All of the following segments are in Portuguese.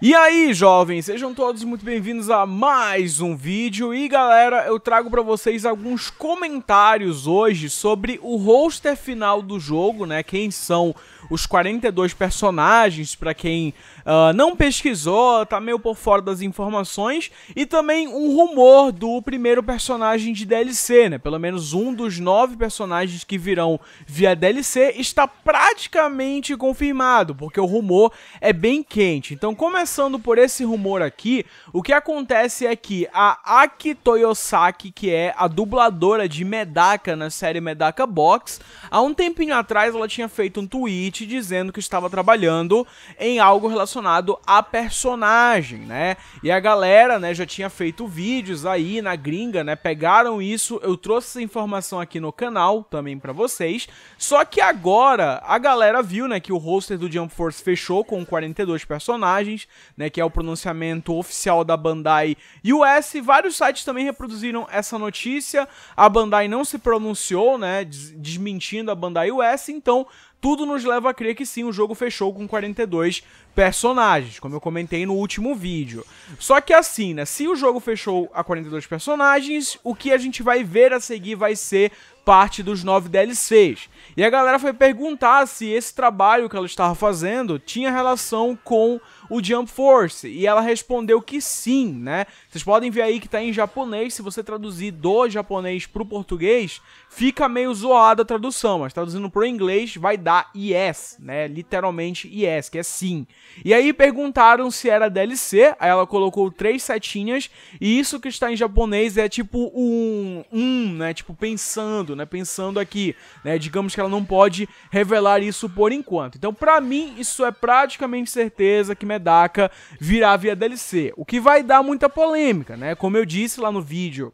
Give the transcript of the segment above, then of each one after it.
E aí, jovens, sejam todos muito bem-vindos a mais um vídeo. E galera, eu trago para vocês alguns comentários hoje sobre o roster final do jogo, né? Quem são os 42 personagens, para quem uh, não pesquisou, tá meio por fora das informações. E também um rumor do primeiro personagem de DLC, né? Pelo menos um dos nove personagens que virão via DLC está praticamente confirmado, porque o rumor é bem quente. Então, começa começando por esse rumor aqui, o que acontece é que a Aki Toyosaki, que é a dubladora de Medaka na série Medaka Box, há um tempinho atrás ela tinha feito um tweet dizendo que estava trabalhando em algo relacionado a personagem, né? E a galera, né, já tinha feito vídeos aí na gringa, né? Pegaram isso, eu trouxe essa informação aqui no canal também para vocês. Só que agora a galera viu, né, que o roster do Jump Force fechou com 42 personagens né, que é o pronunciamento oficial da Bandai US. Vários sites também reproduziram essa notícia. A Bandai não se pronunciou, né, desmentindo a Bandai US, então tudo nos leva a crer que sim, o jogo fechou com 42 personagens, como eu comentei no último vídeo. Só que assim, né, se o jogo fechou a 42 personagens, o que a gente vai ver a seguir vai ser parte dos 9 DLCs. E a galera foi perguntar se esse trabalho que ela estava fazendo tinha relação com o Jump Force, e ela respondeu que sim, né? Vocês podem ver aí que está em japonês, se você traduzir do japonês para o português, fica meio zoada a tradução, mas traduzindo para o inglês vai dar yes, né? Literalmente yes, que é sim. E aí perguntaram se era DLC, aí ela colocou três setinhas, e isso que está em japonês é tipo um, um, né, tipo pensando, né, pensando aqui, né, digamos que ela não pode revelar isso por enquanto. Então, para mim, isso é praticamente certeza que Medaka virá via DLC, o que vai dar muita polêmica, né, como eu disse lá no vídeo,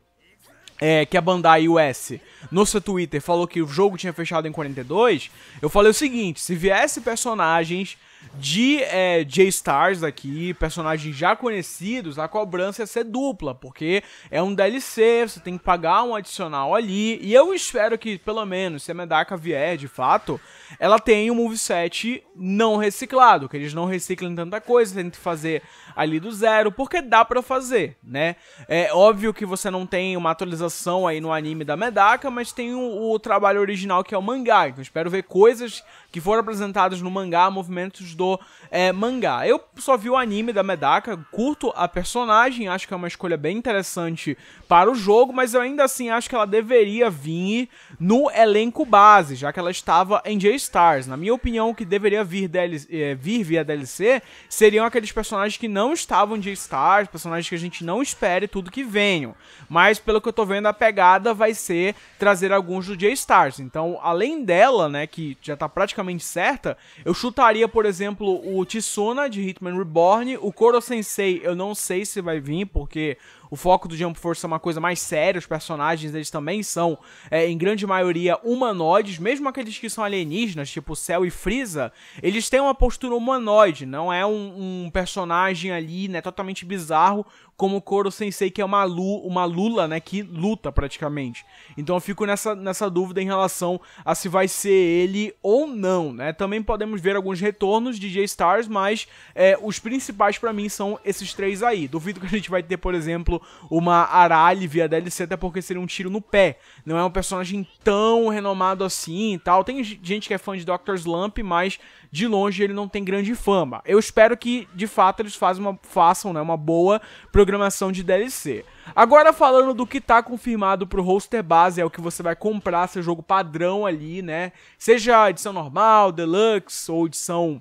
é, que a Bandai US no seu Twitter falou que o jogo tinha fechado em 42, eu falei o seguinte, se viesse personagens de é, J-Stars aqui, personagens já conhecidos, a cobrança ia é ser dupla, porque é um DLC, você tem que pagar um adicional ali, e eu espero que, pelo menos, se a Medaka vier de fato, ela tem um moveset não reciclado, que eles não reciclam tanta coisa, tem que fazer ali do zero, porque dá para fazer, né? É óbvio que você não tem uma atualização aí no anime da Medaka, mas tem o, o trabalho original que é o mangá, então espero ver coisas que foram apresentadas no mangá, movimentos do é, mangá. Eu só vi o anime da Medaka, curto a personagem, acho que é uma escolha bem interessante para o jogo, mas eu ainda assim acho que ela deveria vir no elenco base, já que ela estava em J Stars. Na minha opinião, o que deveria vir, DLC, eh, vir via DLC seriam aqueles personagens que não estavam de Stars, personagens que a gente não espere tudo que venham. Mas, pelo que eu tô vendo, a pegada vai ser trazer alguns do J-Stars. Então, além dela, né, que já tá praticamente certa, eu chutaria, por exemplo, o Tsuna de Hitman Reborn, o Koro Sensei, eu não sei se vai vir, porque o foco do Jump Force é uma coisa mais séria, os personagens eles também são, é, em grande maioria, humanoides, mesmo aqueles que são alienígenas, tipo Cell e Freeza, eles têm uma postura humanoide, não é um, um personagem ali, né, totalmente bizarro, como Koro Sensei, que é uma, Lu, uma Lula, né? Que luta praticamente. Então eu fico nessa, nessa dúvida em relação a se vai ser ele ou não, né? Também podemos ver alguns retornos de J-Stars, mas é, os principais para mim são esses três aí. Duvido que a gente vai ter, por exemplo, uma Arali via DLC, até porque seria um tiro no pé. Não é um personagem tão renomado assim e tal. Tem gente que é fã de Dr. Slump, mas de longe ele não tem grande fama. Eu espero que, de fato, eles uma, façam né, uma boa programação de DLC. Agora falando do que tá confirmado pro roster base, é o que você vai comprar, seu jogo padrão ali, né? Seja edição normal, deluxe ou edição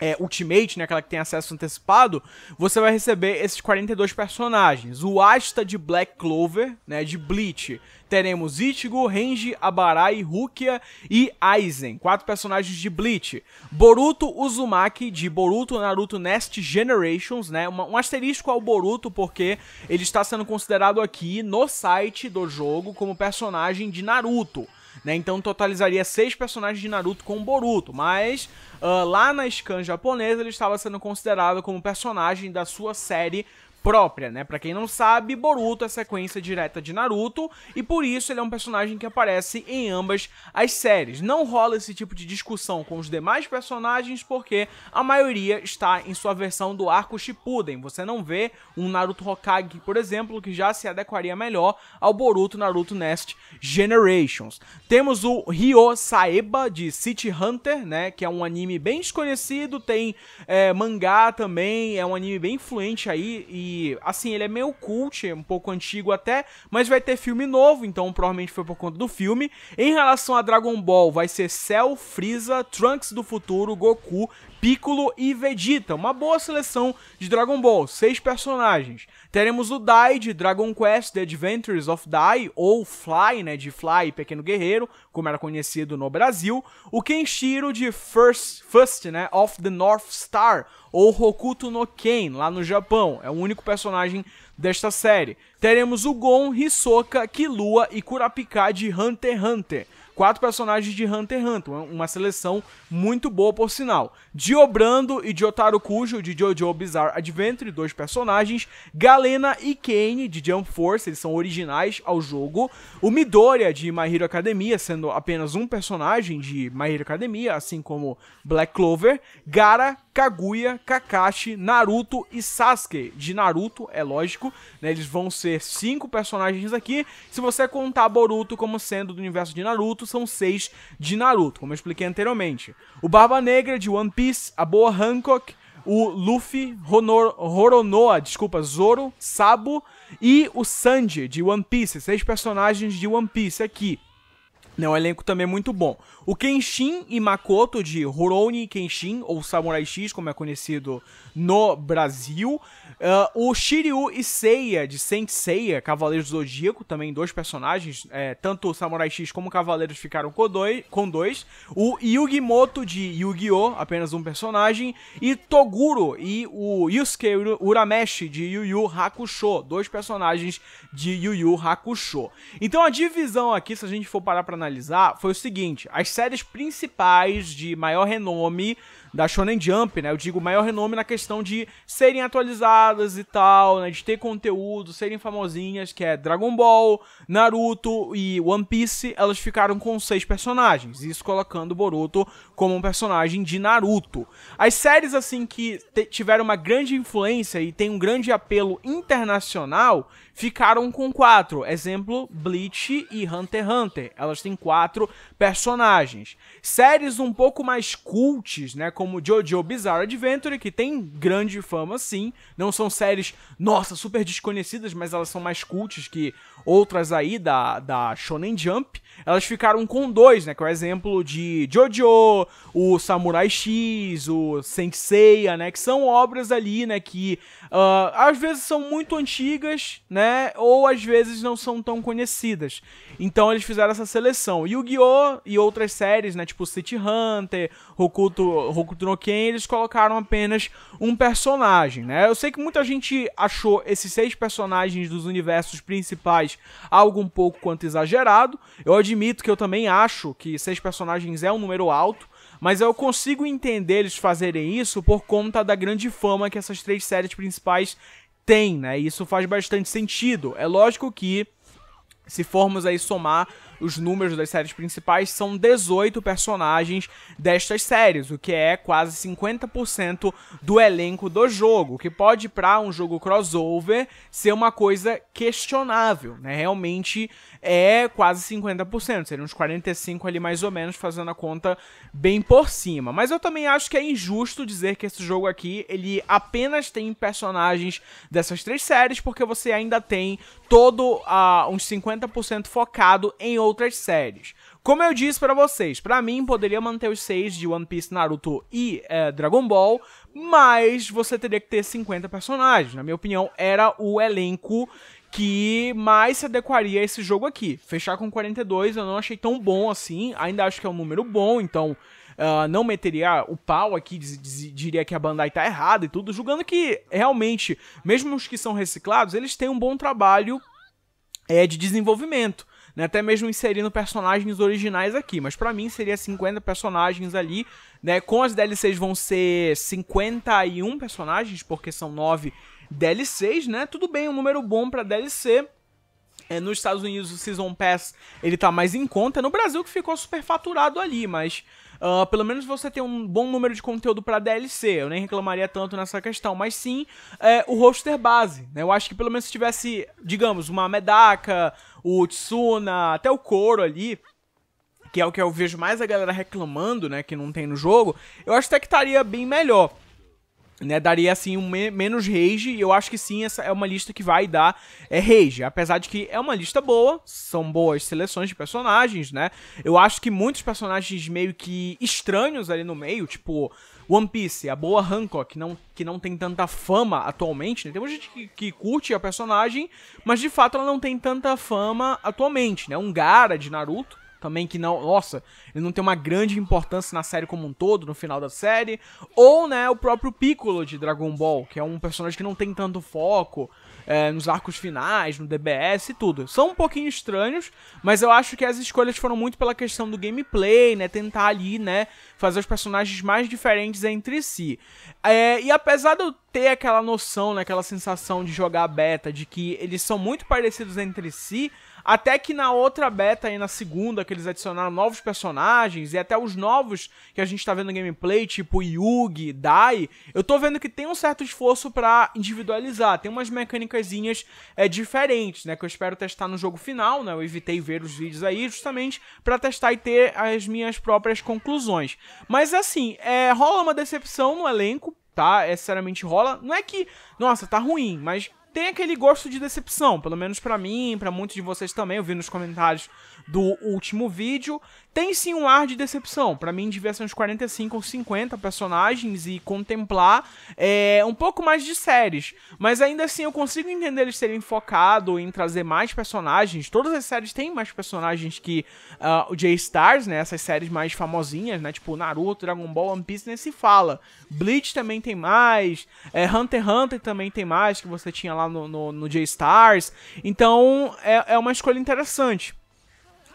é, Ultimate, né, aquela que tem acesso antecipado, você vai receber esses 42 personagens. O Asta de Black Clover, né, de Bleach. Teremos Ichigo, Renji, Abarai, Rukia e Aizen, quatro personagens de Bleach. Boruto Uzumaki de Boruto Naruto Next Generations, né, um asterisco ao Boruto porque ele está sendo considerado aqui no site do jogo como personagem de Naruto né? Então totalizaria seis personagens de Naruto com o Boruto, mas uh, lá na scan japonesa ele estava sendo considerado como personagem da sua série própria, né? Para quem não sabe, Boruto é sequência direta de Naruto e por isso ele é um personagem que aparece em ambas as séries. Não rola esse tipo de discussão com os demais personagens porque a maioria está em sua versão do arco Shippuden. Você não vê um Naruto Hokage, por exemplo, que já se adequaria melhor ao Boruto Naruto Next Generations. Temos o Ryo Saeba de City Hunter, né? Que é um anime bem desconhecido, tem é, mangá também, é um anime bem influente aí e assim, ele é meio cult, é um pouco antigo até, mas vai ter filme novo, então provavelmente foi por conta do filme. Em relação a Dragon Ball, vai ser Cell, Freeza, Trunks do futuro, Goku, Piccolo e Vegeta, uma boa seleção de Dragon Ball, seis personagens. Teremos o Dai de Dragon Quest The Adventures of Dai, ou Fly, né, de Fly Pequeno Guerreiro, como era conhecido no Brasil. O Kenshiro de First, First né, of the North Star, ou Hokuto no Ken, lá no Japão. É o único personagem desta série. Teremos o Gon, Hisoka, Killua e Kurapika de Hunter x Hunter quatro personagens de Hunter x Hunter, uma seleção muito boa por sinal. Diobrando e Jotaro Kujo de Jojo Bizarre Adventure, dois personagens, Galena e Kane de Jump Force, eles são originais ao jogo, o Midoriya de My Hero Academia, sendo apenas um personagem de My Hero Academia, assim como Black Clover, Gara Kaguya, Kakashi, Naruto e Sasuke. De Naruto, é lógico, né? Eles vão ser cinco personagens aqui. Se você contar Boruto como sendo do universo de Naruto, são seis de Naruto, como eu expliquei anteriormente. O Barba Negra de One Piece, a Boa Hancock, o Luffy, Honor, Horonoa, desculpa, Zoro, Sabo e o Sanji de One Piece. Seis personagens de One Piece aqui. Né, um elenco também muito bom. O Kenshin e Makoto de Rurouni Kenshin, ou Samurai X, como é conhecido no Brasil. Uh, o Shiryu e Seiya, de Saint Seiya, Cavaleiros do Zodíaco, também dois personagens. É, tanto Samurai X como Cavaleiros ficaram com dois. Com dois. O Yugimoto de Yu-Gi-Oh!, apenas um personagem. E Toguro e o Yusuke Urameshi de Yu Yu Hakusho, dois personagens de Yu Yu Hakusho. Então a divisão aqui, se a gente for parar pra analisar, analisar foi o seguinte: as séries principais de maior renome da Shonen Jump, né? Eu digo maior renome na questão de serem atualizadas e tal, né? De ter conteúdo, serem famosinhas, que é Dragon Ball, Naruto e One Piece, elas ficaram com seis personagens. Isso colocando o Boruto como um personagem de Naruto. As séries, assim, que tiveram uma grande influência e tem um grande apelo internacional, ficaram com quatro. Exemplo, Bleach e Hunter x Hunter. Elas têm quatro personagens. Séries um pouco mais cultes, né? como JoJo Bizarre Adventure, que tem grande fama sim, não são séries, nossa, super desconhecidas, mas elas são mais cultas que outras aí da, da Shonen Jump. Elas ficaram com dois, né, que é o exemplo de JoJo, o Samurai X, o Senseiya, né, que são obras ali, né, que uh, às vezes são muito antigas, né, ou às vezes não são tão conhecidas. Então eles fizeram essa seleção. Yu-Gi-Oh! e outras séries, né, tipo City Hunter, Hokuto, Hokuto no Ken, eles colocaram apenas um personagem, né? Eu sei que muita gente achou esses seis personagens dos universos principais algo um pouco quanto exagerado. Eu admito que eu também acho que seis personagens é um número alto, mas eu consigo entender eles fazerem isso por conta da grande fama que essas três séries principais têm, né? E isso faz bastante sentido. É lógico que se formos aí somar os números das séries principais, são 18 personagens destas séries, o que é quase 50% do elenco do jogo, que pode para um jogo crossover ser uma coisa questionável, né? Realmente é quase 50%, seria uns 45 ali mais ou menos fazendo a conta bem por cima. Mas eu também acho que é injusto dizer que esse jogo aqui, ele apenas tem personagens dessas três séries, porque você ainda tem todo uh, uns 50% focado em outros outras séries. Como eu disse para vocês, para mim poderia manter os seis de One Piece, Naruto e é, Dragon Ball, mas você teria que ter 50 personagens. Na minha opinião, era o elenco que mais se adequaria a esse jogo aqui. Fechar com 42 eu não achei tão bom assim, ainda acho que é um número bom, então Uh, não meteria o pau aqui, diz, diz, diria que a Bandai tá errada e tudo, julgando que realmente, mesmo os que são reciclados, eles têm um bom trabalho é, de desenvolvimento né? Até mesmo inserindo personagens originais aqui, mas para mim seria 50 personagens ali, né? Com as DLCs vão ser 51 personagens, porque são 9 DLCs, né? Tudo bem, um número bom para DLC. É, nos Estados Unidos o Season Pass ele tá mais em conta. É no Brasil que ficou super faturado ali, mas uh, pelo menos você tem um bom número de conteúdo para DLC. Eu nem reclamaria tanto nessa questão, mas sim é, o roster base. Né? Eu acho que pelo menos se tivesse, digamos, uma Medaka, o Tsuna, até o Coro ali, que é o que eu vejo mais a galera reclamando, né, que não tem no jogo, eu acho até que estaria bem melhor. Né, daria assim um me menos rage, e eu acho que sim, essa é uma lista que vai dar é, rage, apesar de que é uma lista boa, são boas seleções de personagens, né? Eu acho que muitos personagens meio que estranhos ali no meio, tipo One Piece, a boa Hancock, não, que não tem tanta fama atualmente, né? Tem muita gente que, que, curte a personagem, mas de fato ela não tem tanta fama atualmente, né? Um Gara de Naruto, também que não, nossa, ele não tem uma grande importância na série como um todo, no final da série, ou, né, o próprio Piccolo de Dragon Ball, que é um personagem que não tem tanto foco é, nos arcos finais, no DBS e tudo. São um pouquinho estranhos, mas eu acho que as escolhas foram muito pela questão do gameplay, né, tentar ali, né, fazer os personagens mais diferentes entre si. É, e apesar de eu ter aquela noção, né, aquela sensação de jogar beta, de que eles são muito parecidos entre si, até que na outra beta, aí na segunda, que eles adicionaram novos personagens e até os novos que a gente tá vendo no gameplay, tipo Yugi, Dai, eu tô vendo que tem um certo esforço para individualizar. Tem umas mecânicasinhas é, diferentes, né? Que eu espero testar no jogo final, né? Eu evitei ver os vídeos aí justamente para testar e ter as minhas próprias conclusões. Mas assim, é, rola uma decepção no elenco, tá? É, sinceramente rola. Não é que, nossa, tá ruim, mas tem aquele gosto de decepção, pelo menos para mim, para muitos de vocês também, eu vi nos comentários do último vídeo. Tem sim um ar de decepção. Para mim, devia ser uns 45 ou 50 personagens e contemplar é, um pouco mais de séries. Mas ainda assim, eu consigo entender eles serem focados em trazer mais personagens. Todas as séries têm mais personagens que uh, o J-Stars, né? Essas séries mais famosinhas, né? Tipo Naruto, Dragon Ball, One Piece, nem se fala. Bleach também tem mais. É, Hunter x Hunter também tem mais, que você tinha lá no, no, no J-Stars. Então, é, é uma escolha interessante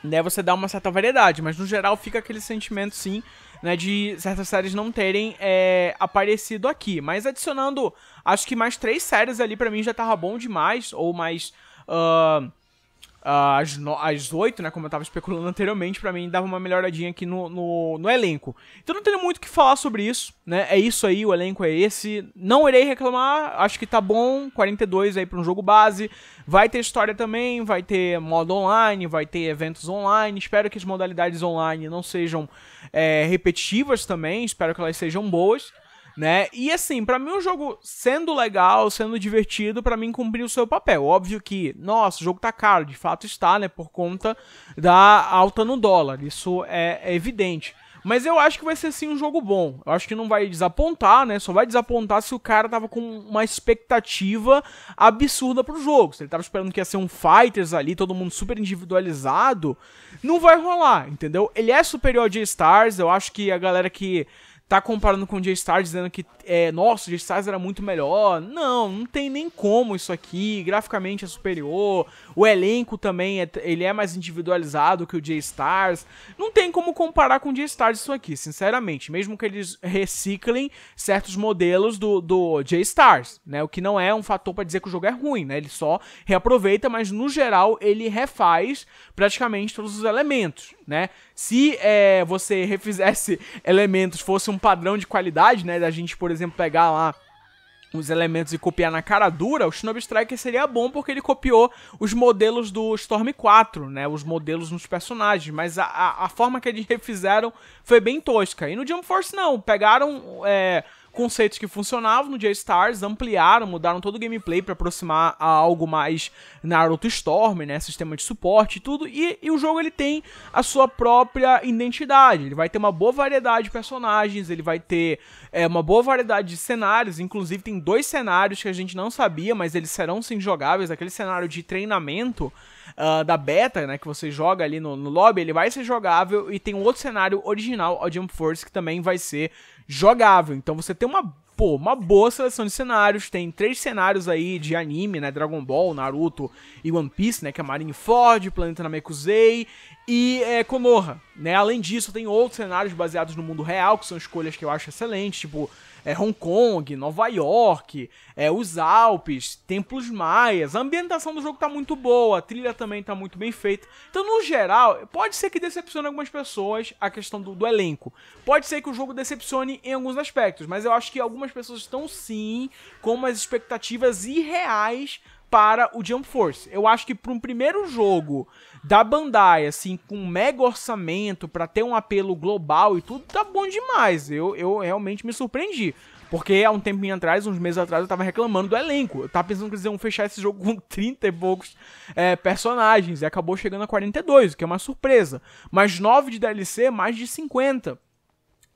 né? Você dá uma certa variedade, mas no geral fica aquele sentimento, sim, né? De certas séries não terem é, aparecido aqui. Mas adicionando, acho que mais três séries ali para mim já tava bom demais, ou mais. Uh, uh, às, no, às 8, né? Como eu tava especulando anteriormente, para mim dava uma melhoradinha aqui no, no, no, elenco. Então não tenho muito o que falar sobre isso, né? É isso aí, o elenco é esse. Não irei reclamar, acho que tá bom. 42 aí pra um jogo base. Vai ter história também, vai ter modo online, vai ter eventos online. Espero que as modalidades online não sejam é, repetitivas também, espero que elas sejam boas né? E assim, para mim o jogo sendo legal, sendo divertido, para mim cumpriu o seu papel. Óbvio que, nossa, o jogo tá caro, de fato está, né, por conta da alta no dólar. Isso é, é evidente. Mas eu acho que vai ser sim um jogo bom. Eu acho que não vai desapontar, né? Só vai desapontar se o cara tava com uma expectativa absurda pro jogo. Se ele tava esperando que ia ser um Fighters ali, todo mundo super individualizado, não vai rolar, entendeu? Ele é superior a G-Stars, eu acho que a galera que tá comparando com o J-Star, dizendo que, é, nossa, o J-Star era muito melhor. Não, não tem nem como isso aqui. Graficamente é superior. O elenco também, é, ele é mais individualizado que o J-Stars. Não tem como comparar com o J-Stars isso aqui, sinceramente. Mesmo que eles reciclem certos modelos do, do J-Stars, né? O que não é um fator para dizer que o jogo é ruim, né? Ele só reaproveita, mas no geral ele refaz praticamente todos os elementos, né? Se é, você refizesse elementos, fosse um um padrão de qualidade, né? Da gente, por exemplo, pegar lá os elementos e copiar na cara dura, o Shinobi Striker seria bom porque ele copiou os modelos do Storm 4, né? Os modelos nos personagens, mas a, a, forma que eles refizeram foi bem tosca. E no Jump Force não, pegaram é, conceitos que funcionavam no J-Stars, ampliaram, mudaram todo o gameplay para aproximar a algo mais Naruto Storm, né, sistema de suporte e tudo, e, e o jogo ele tem a sua própria identidade, ele vai ter uma boa variedade de personagens, ele vai ter é, uma boa variedade de cenários, inclusive tem dois cenários que a gente não sabia, mas eles serão sim jogáveis, aquele cenário de treinamento uh, da beta, né, que você joga ali no, no, lobby, ele vai ser jogável e tem um outro cenário original, o Jump Force, que também vai ser jogável. Então você tem uma pô, uma boa seleção de cenários. Tem três cenários aí de anime, né? Dragon Ball, Naruto e One Piece, né? Que é Marineford, Planeta Namekusei e é, Konoha, né? Além disso, tem outros cenários baseados no mundo real, que são escolhas que eu acho excelentes, tipo é Hong Kong, Nova York, é os Alpes, templos maias. A ambientação do jogo tá muito boa, a trilha também tá muito bem feita. Então, no geral, pode ser que decepcione algumas pessoas a questão do, do elenco. Pode ser que o jogo decepcione em alguns aspectos, mas eu acho que algumas pessoas estão sim com umas expectativas irreais para o Jump Force. Eu acho que para um primeiro jogo da Bandai, assim, com um mega orçamento para ter um apelo global e tudo, tá bom demais. Eu, eu realmente me surpreendi. Porque há um tempinho atrás, uns meses atrás, eu tava reclamando do elenco. Eu tava pensando que eles iam fechar esse jogo com 30 e poucos é, personagens. E acabou chegando a 42, o que é uma surpresa. Mas 9 de DLC, mais de 50.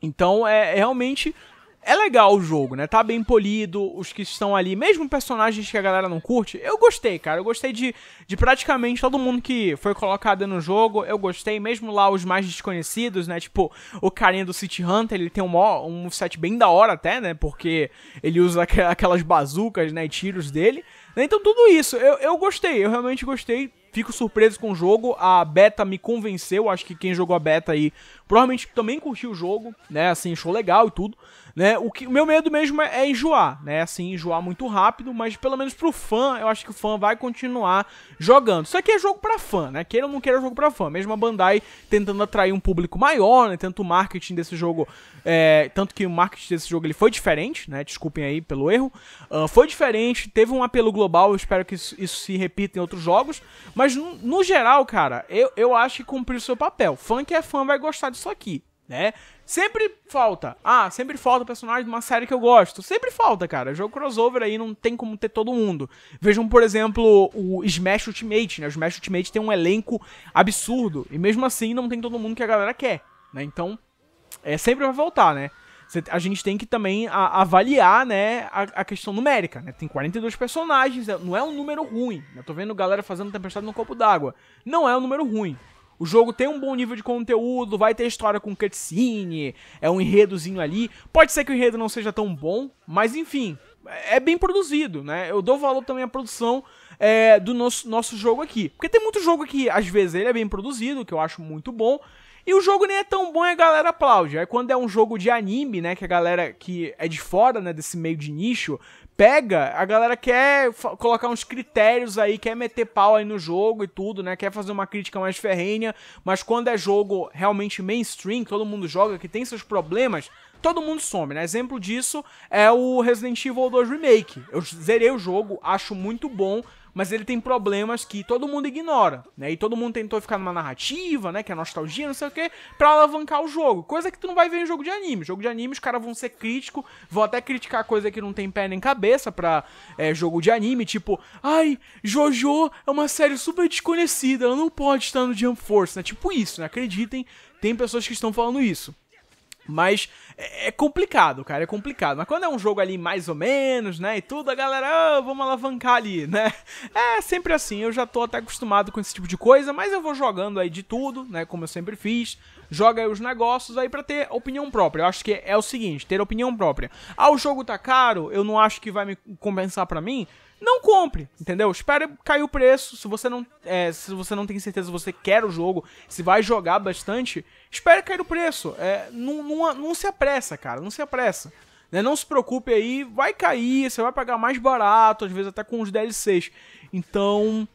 Então, é realmente é legal o jogo, né? Tá bem polido, os que estão ali, mesmo personagens que a galera não curte, eu gostei, cara. Eu gostei de, de praticamente todo mundo que foi colocado no jogo, eu gostei, mesmo lá os mais desconhecidos, né? Tipo, o carinha do City Hunter, ele tem um, um set bem da hora até, né? Porque ele usa aquelas bazucas, né? E tiros dele. Então tudo isso, eu, eu gostei, eu realmente gostei Fico surpreso com o jogo, a beta me convenceu, acho que quem jogou a beta aí provavelmente também curtiu o jogo, né, assim, achou legal e tudo, né, o, que, o meu medo mesmo é, enjoar, né, assim, enjoar muito rápido, mas pelo menos pro fã, eu acho que o fã vai continuar jogando. Isso aqui é jogo para fã, né, queira ou não queira é jogo para fã, mesmo a Bandai tentando atrair um público maior, né, tanto o marketing desse jogo, é, tanto que o marketing desse jogo ele foi diferente, né, desculpem aí pelo erro, uh, foi diferente, teve um apelo global, eu espero que isso, isso se repita em outros jogos, mas no, no geral, cara, eu, eu acho que cumpriu seu papel. Fã que é fã vai gostar disso aqui, né? Sempre falta. Ah, sempre falta personagem de uma série que eu gosto. Sempre falta, cara. Jogo crossover aí não tem como ter todo mundo. Vejam, por exemplo, o Smash Ultimate, né? O Smash Ultimate tem um elenco absurdo. E mesmo assim não tem todo mundo que a galera quer, né? Então, é, sempre vai voltar, né? a gente tem que também a, avaliar, né, a, a, questão numérica, né? Tem 42 personagens, é, não é um número ruim. Né? Eu tô vendo galera fazendo tempestade no copo d'água. Não é um número ruim. O jogo tem um bom nível de conteúdo, vai ter história com cutscene, é um enredozinho ali. Pode ser que o enredo não seja tão bom, mas enfim, é, é bem produzido, né? Eu dou valor também à produção é, do nosso, nosso jogo aqui. Porque tem muito jogo que, às vezes, ele é bem produzido, que eu acho muito bom, e o jogo nem é tão bom e a galera aplaude. Aí quando é um jogo de anime, né, que a galera que é de fora, né, desse meio de nicho, pega, a galera quer colocar uns critérios aí, quer meter pau aí no jogo e tudo, né, quer fazer uma crítica mais ferrenha, mas quando é jogo realmente mainstream, todo mundo joga, que tem seus problemas, todo mundo some, né? Exemplo disso é o Resident Evil 2 Remake. Eu zerei o jogo, acho muito bom, mas ele tem problemas que todo mundo ignora, né? E todo mundo tentou ficar numa narrativa, né? Que é nostalgia, não sei o quê, pra alavancar o jogo. Coisa que tu não vai ver em jogo de anime. Jogo de anime, os caras vão ser críticos, vão até criticar coisa que não tem pé nem cabeça pra é, jogo de anime, tipo, ai, Jojo é uma série super desconhecida, ela não pode estar no Jump Force, né? Tipo isso, né? Acreditem, tem pessoas que estão falando isso. Mas é, é complicado, cara, é complicado. Mas quando é um jogo ali mais ou menos, né, e tudo, a galera, oh, vamos alavancar ali, né? É sempre assim, eu já tô até acostumado com esse tipo de coisa, mas eu vou jogando aí de tudo, né, como eu sempre fiz. Joga aí os negócios aí para ter opinião própria. Eu acho que é o seguinte, ter opinião própria. Ah, o jogo tá caro, eu não acho que vai me compensar para mim não compre, entendeu? Espere cair o preço. Se você não, é, se você não tem certeza se você quer o jogo, se vai jogar bastante, espere cair o preço. É, não, não, não se apressa, cara, não se apressa. Né? Não se preocupe aí, vai cair, você vai pagar mais barato, às vezes até com os DLCs. Então,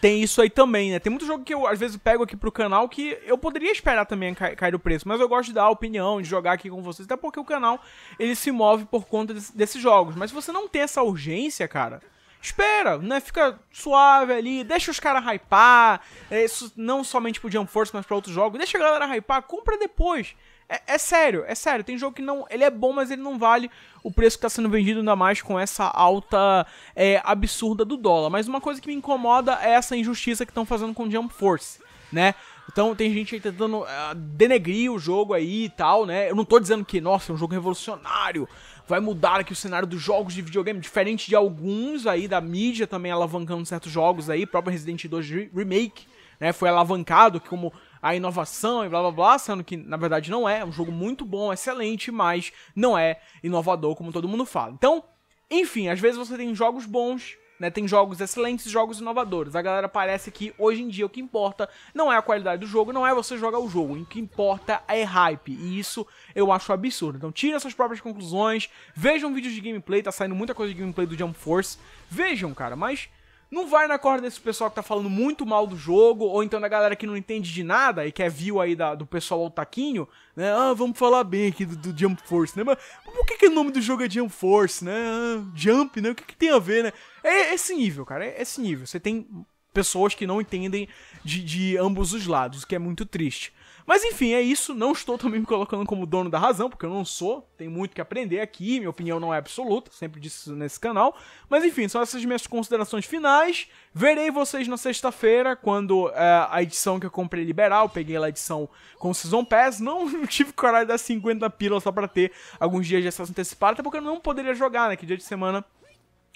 tem isso aí também, né? Tem muito jogo que eu às vezes pego aqui pro canal que eu poderia esperar também cair, cair o preço, mas eu gosto de dar opinião, de jogar aqui com vocês, até porque o canal ele se move por conta desse, desses jogos. Mas se você não tem essa urgência, cara, espera, né? Fica suave ali, deixa os caras hypar, é, isso não somente pro Jump Force, mas para outros jogos, deixa a galera hypar, compra depois. É, é, sério, é sério. Tem jogo que não. Ele é bom, mas ele não vale o preço que está sendo vendido, ainda mais com essa alta é, absurda do dólar. Mas uma coisa que me incomoda é essa injustiça que estão fazendo com Jump Force, né? Então tem gente aí tentando uh, denegrir o jogo aí e tal, né? Eu não tô dizendo que, nossa, é um jogo revolucionário, vai mudar aqui o cenário dos jogos de videogame, diferente de alguns aí da mídia também alavancando certos jogos aí, próprio Resident Evil 2 Remake, né? Foi alavancado, como a inovação e blá blá blá, sendo que na verdade não é. É um jogo muito bom, excelente, mas não é inovador como todo mundo fala. Então, enfim, às vezes você tem jogos bons, né, tem jogos excelentes e jogos inovadores. A galera parece que hoje em dia o que importa não é a qualidade do jogo, não é você jogar o jogo. O que importa é hype. E isso eu acho absurdo. Então tira suas próprias conclusões. Vejam vídeos de gameplay, tá saindo muita coisa de gameplay do Jump Force. Vejam, cara, mas não vai na corda desse pessoal que tá falando muito mal do jogo, ou então da galera que não entende de nada e quer view aí da, do pessoal ao taquinho, né? Ah, vamos falar bem aqui do, do Jump Force, né? Mas por que, que o nome do jogo é Jump Force, né? Ah, jump, né? O que, que tem a ver, né? É, é esse nível, cara, é esse nível. Você tem pessoas que não entendem de, de ambos os lados, o que é muito triste. Mas enfim, é isso. Não estou também me colocando como dono da razão, porque eu não sou. Tem muito que aprender aqui. Minha opinião não é absoluta. Sempre disse isso nesse canal. Mas enfim, são essas minhas considerações finais. Verei vocês na sexta-feira, quando eh, a edição que eu comprei liberar. Eu peguei lá a edição com Season Pass. Não, tive coragem de dar 50 pilas só pra ter alguns dias de acesso antecipado. Até porque eu não poderia jogar, né? Que dia de semana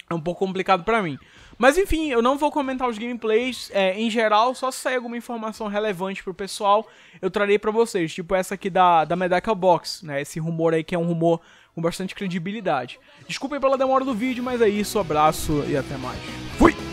é um pouco complicado para mim. Mas enfim, eu não vou comentar os gameplays é, em geral, só se sair alguma informação relevante pro pessoal, eu trarei para vocês, tipo essa aqui da, da Medaka Box, né? Esse rumor aí que é um rumor com bastante credibilidade. Desculpem pela demora do vídeo, mas é isso, abraço e até mais. Fui!